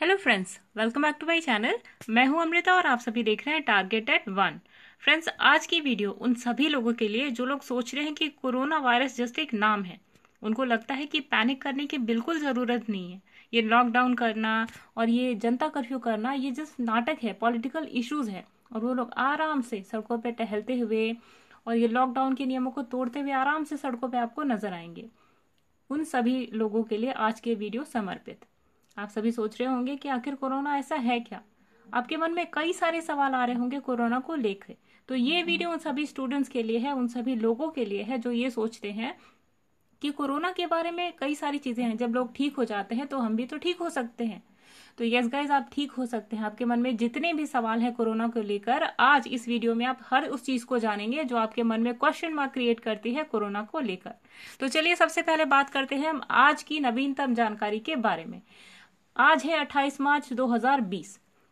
Hello friends welcome back to my channel मैं हूं अमृता और आप सभी देख रहे हैं टारगेट एट वन फ्रेंड्स आज की वीडियो उन सभी लोगों के लिए जो लोग सोच रहे हैं कि कोरोना वायरस जस्ट एक नाम है उनको लगता है कि पैनिक करने की बिल्कुल ज़रूरत नहीं है ये लॉकडाउन करना और ये जनता कर्फ्यू करना ये जस्ट नाटक है पॉलिटिकल इशूज़ है और वो लोग आराम से सड़कों पर टहलते हुए और ये लॉकडाउन के नियमों को तोड़ते हुए आराम से सड़कों पर आपको नजर आएंगे उन सभी लोगों के लिए आज के वीडियो समर्पित आप सभी सोच रहे होंगे कि आखिर कोरोना ऐसा है क्या आपके मन में कई सारे सवाल आ रहे होंगे कोरोना को लेकर तो ये वीडियो उन सभी स्टूडेंट्स के लिए है उन सभी लोगों के लिए है जो ये सोचते हैं कि कोरोना के बारे में कई सारी चीजें हैं जब लोग ठीक हो जाते हैं तो हम भी तो ठीक हो सकते हैं तो यस गाइज आप ठीक हो सकते हैं आपके मन में जितने भी सवाल हैं कोरोना को लेकर आज इस वीडियो में आप हर उस चीज को जानेंगे जो आपके मन में क्वेश्चन मार्क क्रिएट करती है कोरोना को लेकर तो चलिए सबसे पहले बात करते हैं हम आज की नवीनतम जानकारी के बारे में आज है 28 मार्च 2020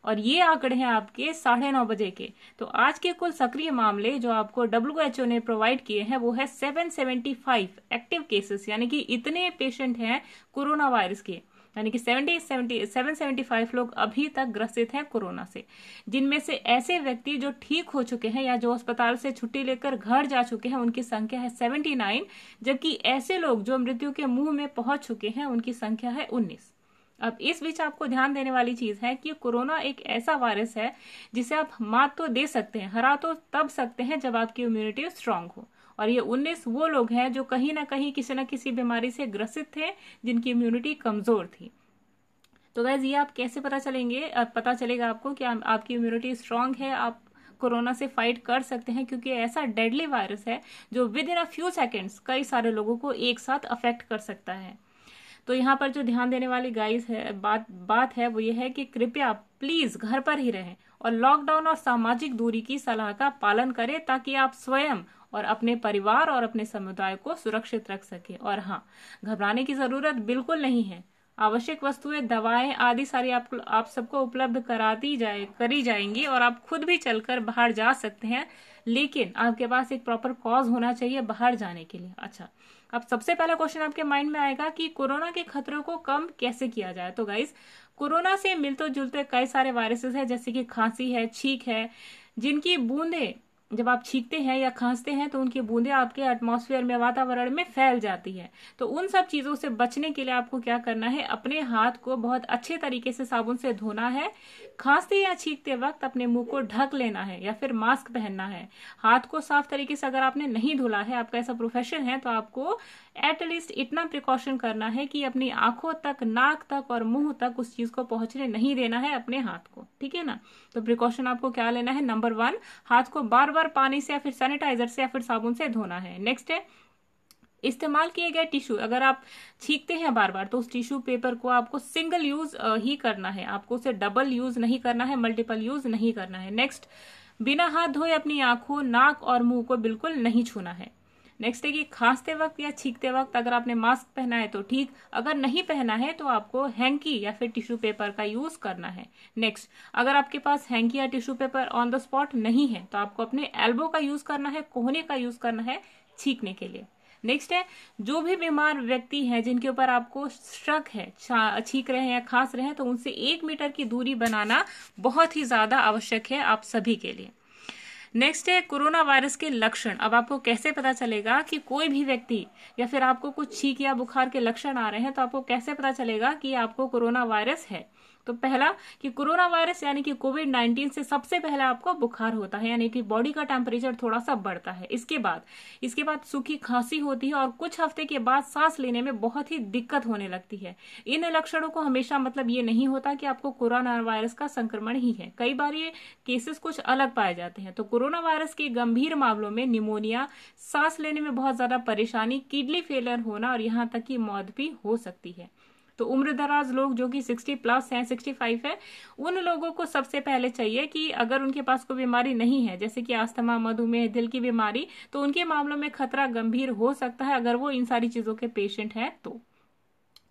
और ये आंकड़े हैं आपके साढ़े नौ बजे के तो आज के कुल सक्रिय मामले जो आपको डब्ल्यू एच ओ ने प्रोवाइड किए हैं वो है 775 एक्टिव केसेस यानी कि इतने पेशेंट हैं कोरोना वायरस के यानी कि सेवन 70 775 लोग अभी तक ग्रसित हैं कोरोना से जिनमें से ऐसे व्यक्ति जो ठीक हो चुके हैं या जो अस्पताल से छुट्टी लेकर घर जा चुके हैं उनकी संख्या है 79 जबकि ऐसे लोग जो मृत्यु के मुंह में पहुंच चुके हैं उनकी संख्या है 19 अब इस बीच आपको ध्यान देने वाली चीज है कि कोरोना एक ऐसा वायरस है जिसे आप मात तो दे सकते हैं हरा तो तब सकते हैं जब आपकी इम्यूनिटी स्ट्रांग हो और ये उन्नीस वो लोग हैं जो कहीं ना कहीं किसी न किसी बीमारी से ग्रसित थे जिनकी इम्यूनिटी कमजोर थी तो गैज ये आप कैसे पता चलेंगे पता चलेगा आपको कि आप, आपकी इम्यूनिटी स्ट्रांग है आप कोरोना से फाइट कर सकते हैं क्योंकि ऐसा डेडली वायरस है जो within a few seconds कई सारे लोगों को एक साथ अफेक्ट कर सकता है तो यहाँ पर जो ध्यान देने वाली गाइस है बात बात है वो ये है कि कृपया प्लीज घर पर ही रहें और लॉकडाउन और सामाजिक दूरी की सलाह का पालन करें ताकि आप स्वयं और अपने परिवार और अपने समुदाय को सुरक्षित रख सके और हाँ घबराने की जरूरत बिल्कुल नहीं है आवश्यक वस्तुएं दवाएं आदि सारी आप आप सबको उपलब्ध करा दी जाए करी जाएंगी और आप खुद भी चलकर बाहर जा सकते हैं लेकिन आपके पास एक प्रॉपर कॉज होना चाहिए बाहर जाने के लिए अच्छा अब सबसे पहला क्वेश्चन आपके माइंड में आएगा कि कोरोना के खतरों को कम कैसे किया जाए तो गाइज कोरोना से मिलते जुलते कई सारे वायरसेस है जैसे कि खांसी है छींक है जिनकी बूंदे जब आप छींकते हैं या खांसते हैं तो उनकी बूंदें आपके एटमॉस्फेयर में वातावरण में फैल जाती है तो उन सब चीज़ों से बचने के लिए आपको क्या करना है अपने हाथ को बहुत अच्छे तरीके से साबुन से धोना है खांसते या छींकते वक्त अपने मुंह को ढक लेना है या फिर मास्क पहनना है हाथ को साफ तरीके से अगर आपने नहीं धुला है आपका ऐसा प्रोफेशन है तो आपको एटलीस्ट इतना प्रिकॉशन करना है कि अपनी आंखों तक नाक तक और मुंह तक उस चीज को पहुंचने नहीं देना है अपने हाथ को ठीक है ना तो प्रिकॉशन आपको क्या लेना है नंबर वन हाथ को बार बार पानी से या फिर सैनिटाइजर से या फिर साबुन से धोना है नेक्स्ट है इस्तेमाल किए गए टिश्यू अगर आप छींकते हैं बार बार तो उस टिश्यू पेपर को आपको सिंगल यूज ही करना है आपको उसे डबल यूज नहीं करना है मल्टीपल यूज नहीं करना है नेक्स्ट बिना हाथ धोए अपनी आंखों नाक और मुंह को बिल्कुल नहीं छूना है नेक्स्ट है कि खांसते वक्त या छींकते वक्त अगर आपने मास्क पहना है तो ठीक अगर नहीं पहना है तो आपको हैंकी या फिर टिश्यू पेपर का यूज करना है नेक्स्ट अगर आपके पास हैंकी या tissue paper on the spot नहीं है तो आपको अपने एल्बो का यूज करना है कोहने का यूज करना है छींकने के लिए नेक्स्ट है जो भी बीमार व्यक्ति है जिनके ऊपर आपको शक है छींक रहे हैं या खांस रहे हैं तो उनसे एक मीटर की दूरी बनाना बहुत ही ज्यादा आवश्यक है आप सभी के लिए नेक्स्ट है कोरोना वायरस के लक्षण अब आपको कैसे पता चलेगा कि कोई भी व्यक्ति या फिर आपको कुछ छींक या बुखार के लक्षण आ रहे हैं तो आपको कैसे पता चलेगा कि आपको कोरोना वायरस है तो पहला कि कोरोना वायरस यानी कि कोविड नाइन्टीन से सबसे पहला आपको बुखार होता है यानी कि बॉडी का टेम्परेचर थोड़ा सा बढ़ता है इसके बाद इसके बाद सूखी खांसी होती है और कुछ हफ्ते के बाद सांस लेने में बहुत ही दिक्कत होने लगती है इन लक्षणों को हमेशा मतलब ये नहीं होता कि आपको कोरोना वायरस का संक्रमण ही है कई बार ये केसेस कुछ अलग पाए जाते हैं तो कोरोना वायरस के गंभीर मामलों में निमोनिया सांस लेने में बहुत ज्यादा परेशानी किडनी फेलियर होना और यहाँ तक की मौत भी हो सकती है तो उम्र दराज लोग जो कि 60 प्लस हैं 65 है उन लोगों को सबसे पहले चाहिए कि अगर उनके पास कोई बीमारी नहीं है जैसे कि आस्थमा मधुमेह दिल की बीमारी तो उनके मामलों में खतरा गंभीर हो सकता है अगर वो इन सारी चीजों के पेशेंट हैं तो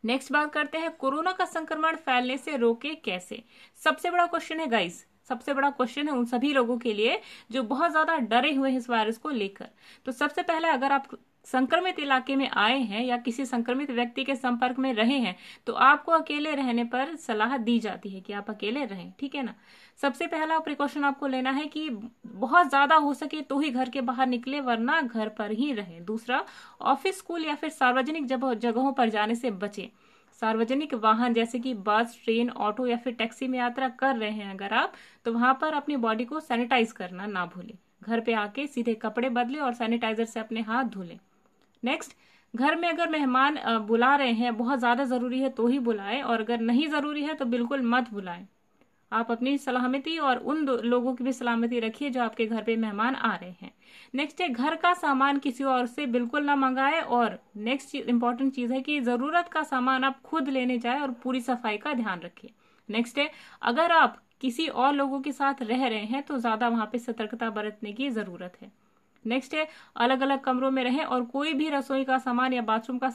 नेक्स्ट बात करते हैं कोरोना का संक्रमण फैलने से रोके कैसे सबसे बड़ा क्वेश्चन है गाइस सबसे बड़ा क्वेश्चन है उन सभी लोगों के लिए जो बहुत ज्यादा डरे हुए हैं इस वायरस को लेकर तो सबसे पहले अगर आप संक्रमित इलाके में आए हैं या किसी संक्रमित व्यक्ति के संपर्क में रहे हैं तो आपको अकेले रहने पर सलाह दी जाती है कि आप अकेले रहें ठीक है ना सबसे पहला प्रिकॉशन आपको लेना है कि बहुत ज्यादा हो सके तो ही घर के बाहर निकले वरना घर पर ही रहें दूसरा ऑफिस स्कूल या फिर सार्वजनिक जगहों पर जाने से बचें सार्वजनिक वाहन जैसे कि बस ट्रेन ऑटो या फिर टैक्सी में यात्रा कर रहे हैं अगर आप तो वहां पर अपनी बॉडी को सैनिटाइज करना ना भूलें घर पे आके सीधे कपड़े बदले और सैनिटाइजर से अपने हाथ धुलें नेक्स्ट घर में अगर मेहमान बुला रहे हैं बहुत ज़्यादा ज़रूरी है तो ही बुलाएं और अगर नहीं ज़रूरी है तो बिल्कुल मत बुलाएं आप अपनी सलामती और उन लोगों की भी सलामती रखिए जो आपके घर पे मेहमान आ रहे हैं नेक्स्ट है घर का सामान किसी और से बिल्कुल ना मंगाए और नेक्स्ट इंपॉर्टेंट चीज़ है कि ज़रूरत का सामान आप खुद लेने जाए और पूरी सफाई का ध्यान रखिए नेक्स्ट है अगर आप किसी और लोगों के साथ रह रहे हैं तो ज़्यादा वहाँ पे सतर्कता बरतने की ज़रूरत है नेक्स्ट है अलग अलग कमरों में रहें और कोई भी रसोई का सामान या बाथरूम का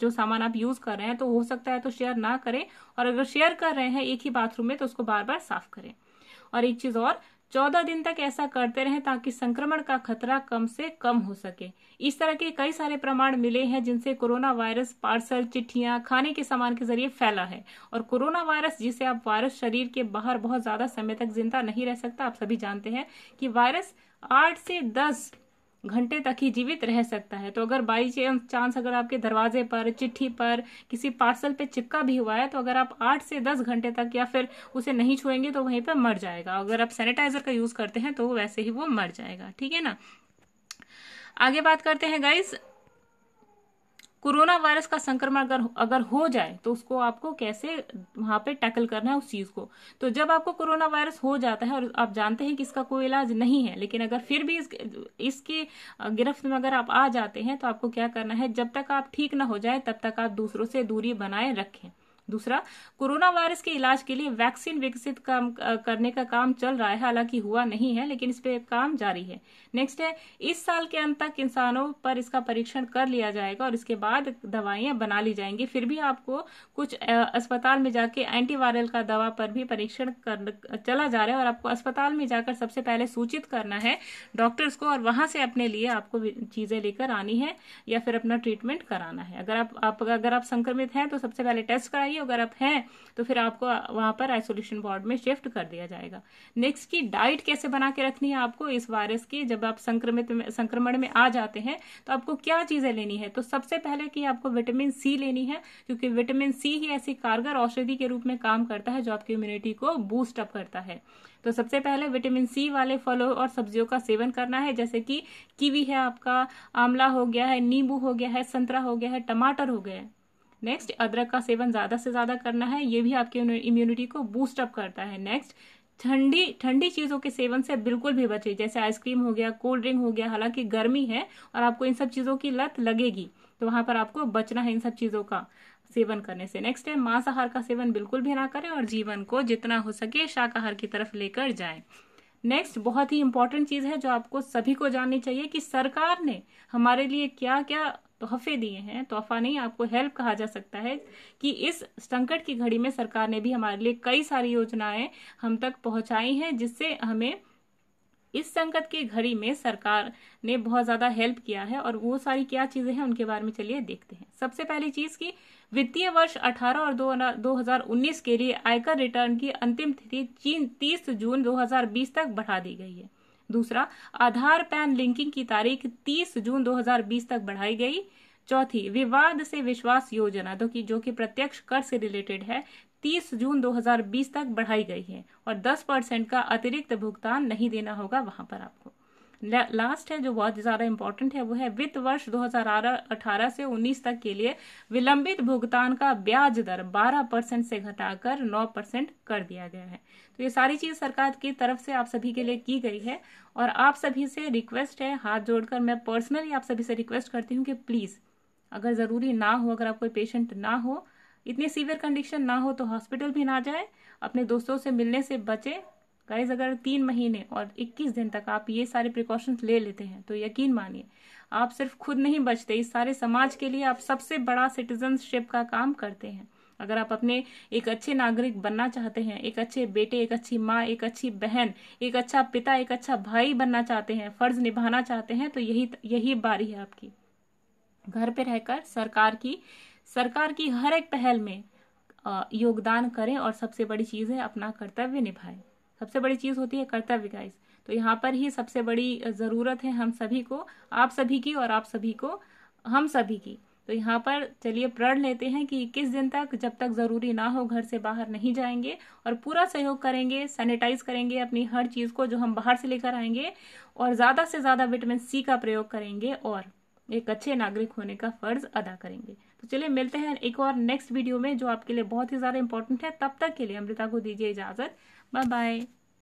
जो सामान आप यूज कर रहे हैं तो हो सकता है तो शेयर ना करें और अगर शेयर कर रहे हैं एक ही बाथरूम में तो उसको बार बार साफ करें और एक चीज और चौदह दिन तक ऐसा करते रहें ताकि संक्रमण का खतरा कम से कम हो सके इस तरह के कई सारे प्रमाण मिले हैं जिनसे कोरोना वायरस पार्सल चिट्ठियां खाने के सामान के जरिए फैला है और कोरोना वायरस जिसे आप वायरस शरीर के बाहर बहुत ज्यादा समय तक जिंदा नहीं रह सकता आप सभी जानते हैं कि वायरस आठ से दस घंटे तक ही जीवित रह सकता है तो अगर बाई चांस अगर आपके दरवाजे पर चिट्ठी पर किसी पार्सल पे चिपका भी हुआ है तो अगर आप आठ से दस घंटे तक या फिर उसे नहीं छुएंगे तो वहीं पर मर जाएगा अगर आप सैनिटाइजर का यूज करते हैं तो वैसे ही वो मर जाएगा ठीक है ना आगे बात करते हैं गाइज कोरोना वायरस का संक्रमण अगर अगर हो जाए तो उसको आपको कैसे वहाँ पे टैकल करना है उस चीज़ को तो जब आपको कोरोना वायरस हो जाता है और आप जानते हैं कि इसका कोई इलाज नहीं है लेकिन अगर फिर भी इस, इसके गिरफ्त में अगर आप आ जाते हैं तो आपको क्या करना है जब तक आप ठीक ना हो जाए तब तक आप दूसरों से दूरी बनाए रखें दूसरा कोरोना वायरस के इलाज के लिए वैक्सीन विकसित काम करने का काम चल रहा है हालांकि हुआ नहीं है लेकिन इस पर काम जारी है नेक्स्ट है इस साल के अंत तक इंसानों पर इसका परीक्षण कर लिया जाएगा और इसके बाद दवाइयां बना ली जाएंगी फिर भी आपको कुछ अस्पताल में जाके एंटीवायरल का दवा पर भी परीक्षण कर चला जा रहा है और आपको अस्पताल में जाकर सबसे पहले सूचित करना है डॉक्टर्स को और वहां से अपने लिए आपको चीजें लेकर आनी है या फिर अपना ट्रीटमेंट कराना है अगर आप, आप अगर आप संक्रमित हैं तो सबसे पहले टेस्ट कराइए है अगर आप हैं तो फिर आपको वहां पर आइसोलेशन वार्ड में शिफ्ट कर दिया जाएगा नेक्स्ट की डाइट कैसे बना के रखनी है आपको इस वायरस की जब आप संक्रमित संक्रमण में आ जाते हैं तो आपको क्या चीज़ें लेनी है तो सबसे पहले कि आपको विटामिन सी लेनी है क्योंकि विटामिन सी ही ऐसी कारगर औषधि के रूप में काम करता है जो आपकी इम्यूनिटी को बूस्ट अप करता है तो सबसे पहले विटामिन सी वाले फलों और सब्जियों का सेवन करना है जैसे कि कीवी है आपका आंवला हो गया है नींबू हो गया है संतरा हो गया है टमाटर हो गया है नेक्स्ट अदरक का सेवन ज़्यादा से ज़्यादा करना है ये भी आपकी इम्यूनिटी को बूस्ट अप करता है नेक्स्ट ठंडी ठंडी चीज़ों के सेवन से बिल्कुल भी बचे जैसे आइसक्रीम हो गया कोल्ड ड्रिंक हो गया हालांकि गर्मी है और आपको इन सब चीज़ों की लत लगेगी तो वहां पर आपको बचना है इन सब चीज़ों का सेवन करने से नेक्स्ट है मांसाहार का सेवन बिल्कुल भी ना करें और जीवन को जितना हो सके शाकाहार की तरफ लेकर जाएं नेक्स्ट बहुत ही इंपॉर्टेंट चीज़ है जो आपको सभी को जाननी चाहिए कि सरकार ने हमारे लिए क्या क्या तोहफे दिए हैं तोहफा नहीं आपको हेल्प कहा जा सकता है कि इस संकट की घड़ी में सरकार ने भी हमारे लिए कई सारी योजनाएं हम तक पहुंचाई हैं जिससे हमें इस संकट की घड़ी में सरकार ने बहुत ज़्यादा हेल्प किया है और वो सारी क्या चीज़ें हैं उनके बारे में चलिए देखते हैं सबसे पहली चीज़ की वित्तीय वर्ष 18 और 2019 के लिए आयकर रिटर्न की अंतिम तिथि तीस जून 2020 तक बढ़ा दी गई है दूसरा आधार पैन लिंकिंग की तारीख 30 जून 2020 तक बढ़ाई गई चौथी विवाद से विश्वास योजना तो की जो कि प्रत्यक्ष कर से रिलेटेड है 30 जून 2020 तक बढ़ाई गई है और 10 परसेंट का अतिरिक्त भुगतान नहीं देना होगा वहां पर आपको लास्ट है जो बहुत ज़्यादा इंपॉर्टेंट है वो है वित्त वर्ष 2018 से 19 तक के लिए विलंबित भुगतान का ब्याज दर 12 परसेंट से घटाकर 9 परसेंट कर दिया गया है तो ये सारी चीज़ सरकार की तरफ से आप सभी के लिए की गई है और आप सभी से रिक्वेस्ट है हाथ जोड़कर मैं पर्सनली आप सभी से रिक्वेस्ट करती हूँ कि प्लीज़ अगर ज़रूरी ना हो अगर आप कोई पेशेंट ना हो इतनी सीवियर कंडीशन ना हो तो हॉस्पिटल भी ना जाए अपने दोस्तों से मिलने से बचें गाइज अगर तीन महीने और 21 दिन तक आप ये सारे प्रिकॉशंस ले लेते हैं तो यकीन मानिए आप सिर्फ खुद नहीं बचते इस सारे समाज के लिए आप सबसे बड़ा सिटीजनशिप का काम करते हैं अगर आप अपने एक अच्छे नागरिक बनना चाहते हैं एक अच्छे बेटे एक अच्छी माँ एक अच्छी बहन एक अच्छा पिता एक अच्छा भाई बनना चाहते हैं फर्ज निभाना चाहते हैं तो यही यही बारी है आपकी घर पे रहकर सरकार की सरकार की हर एक पहल में योगदान करें और सबसे बड़ी चीज़ है अपना कर्तव्य निभाएं सबसे बड़ी चीज होती है कर्तव्य गाइस तो यहाँ पर ही सबसे बड़ी जरूरत है हम सभी को आप सभी की और आप सभी को हम सभी की तो यहाँ पर चलिए प्रण लेते हैं कि किस दिन तक जब तक ज़रूरी ना हो घर से बाहर नहीं जाएंगे और पूरा सहयोग करेंगे सैनिटाइज करेंगे अपनी हर चीज़ को जो हम बाहर से लेकर आएंगे और ज़्यादा से ज़्यादा विटामिन सी का प्रयोग करेंगे और एक अच्छे नागरिक होने का फ़र्ज अदा करेंगे तो चलिए मिलते हैं एक और नेक्स्ट वीडियो में जो आपके लिए बहुत ही ज़्यादा इंपॉर्टेंट है तब तक के लिए अमृता को दीजिए इजाज़त Bye bye.